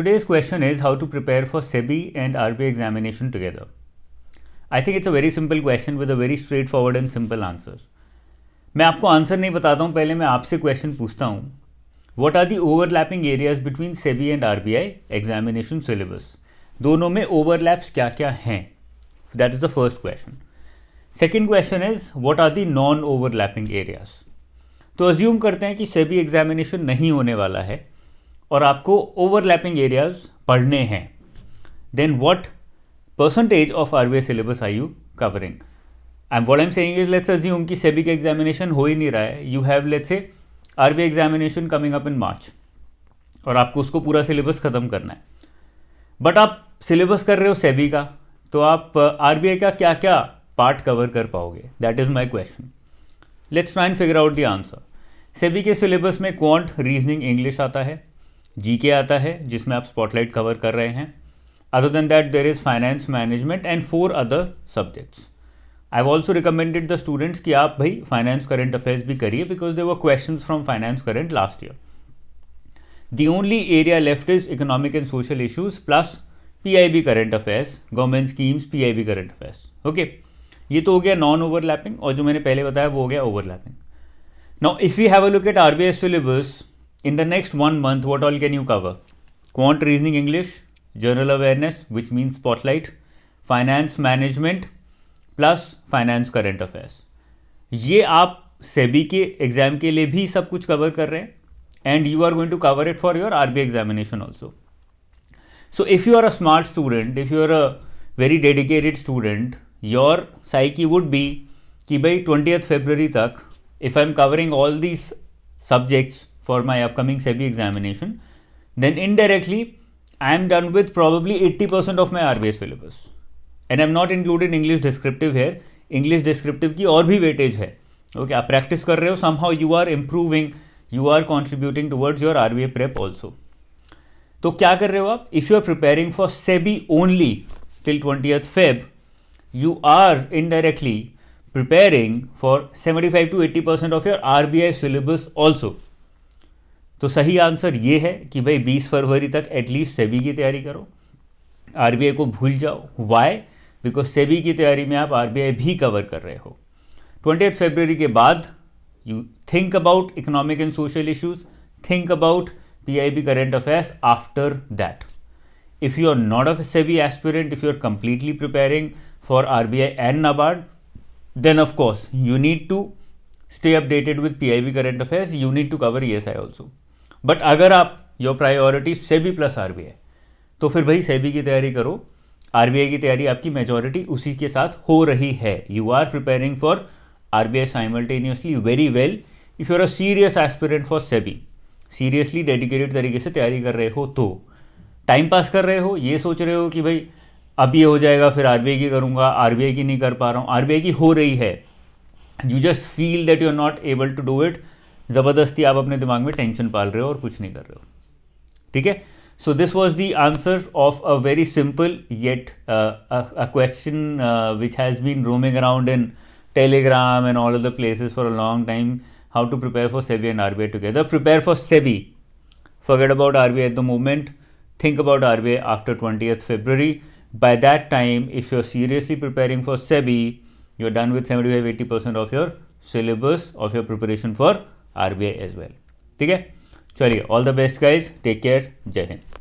Today's question is how to prepare for SEBI and RBI examination together. I think it's a very simple question with a very straightforward and simple answers. मैं आपको answer नहीं बताता हूँ पहले मैं आपसे question पूछता हूँ what are the overlapping areas between SEBI and R B I examination syllabus दोनों में ओवरलैप्स क्या क्या हैं that is the first question second question is what are the non overlapping areas तो अज्यूम करते हैं कि सेबी एग्जामिनेशन नहीं होने वाला है और आपको ओवरलैपिंग एरियाज पढ़ने हैं then what percentage of our syllabus are you covering and what am saying is let's assume कि सेबी का एग्जामिनेशन हो ही नहीं रहा है you have let's A R examination coming up in March और आपको उसको पूरा सिलेबस ख़त्म करना है बट आप सिलेबस कर रहे हो सेबी का तो आप आर uh, का क्या क्या पार्ट कवर कर पाओगे that is my question let's try and figure out the answer SEBI के सिलेबस में क्वांट रीजनिंग इंग्लिश आता है जीके आता है जिसमें आप स्पॉटलाइट कवर कर रहे हैं other than that there is finance management and four other subjects I have also recommended the students कि आप भाई फाइनेंस करेंट अफेयर्स भी करिए because they were question from finance current last year the only area left is economic and social issues plus P I B current affairs government schemes P I B current affairs okay ये तो हो गया non overlapping और जो मैंने पहले बताया वो हो गया overlapping now if you have a look at R B S syllabus in the next one month, what all can you cover? Quant reasoning English, general awareness, which means spotlight, finance management, plus finance current affairs. ये आप सेबी के exam के लिए भी सब कुछ cover कर रहे हैं and you are going to cover it for your RB examination also so if you are a smart student if you are a very dedicated student your psyche would be कि भाई twenty February तक if I am covering all these subjects for my upcoming SEBI examination, then indirectly I am done with probably 80% of my RBI syllabus. And i have not included English descriptive here. English descriptive ki or bhi weightage hai. Okay, aap practice kar rahe somehow you are improving, you are contributing towards your RBI prep also. So kya kar rahe If you are preparing for SEBI only till 20th Feb, you are indirectly preparing for 75 to 80% of your RBI syllabus also. तो सही answer ये है कि भाई बीस फरवरी तक at least SEBI की तैयारी करो आर को भूल जाओ वाई बिकॉज सेबी की तैयारी में आप आर भी कवर कर रहे हो ट्वेंटी एट फेबर के बाद you think about economic and social issues think about P I B current affairs after that if you are not a SEBI aspirant if you are completely preparing for R B I and NABARD then of course you need to stay updated with P I B current affairs you need to cover E S I also but अगर आप your priority SEBI plus R है तो फिर भाई सेबी की तैयारी करो are की तैयारी आपकी मेजोरिटी उसी के साथ हो रही है you are preparing for R B I simultaneously very well if you're a serious aspirant for SEBI seriously dedicated तरीके से तैयारी कर रहे हो तो टाइम पास कर रहे हो ये सोच रहे हो कि भाई अब ये हो जाएगा फिर आर की करूँगा आर की नहीं कर पा रहा हूँ आर की हो रही है you just feel that you are not able to do it ज़बरदस्ती आप अपने दिमाग में टेंशन पाल रहे हो और कुछ नहीं कर रहे हो so this was the answer of a very simple yet uh, a, question uh, which has been roaming around in telegram and all other places for a long time how to prepare for sebi and rbi together prepare for sebi forget about rbi at the moment think about rbi after 20th february by that time if you're seriously preparing for sebi you're done with 75 80% of your syllabus of your preparation for R as well ठीक है चलिए all the best guys take care जय हिंद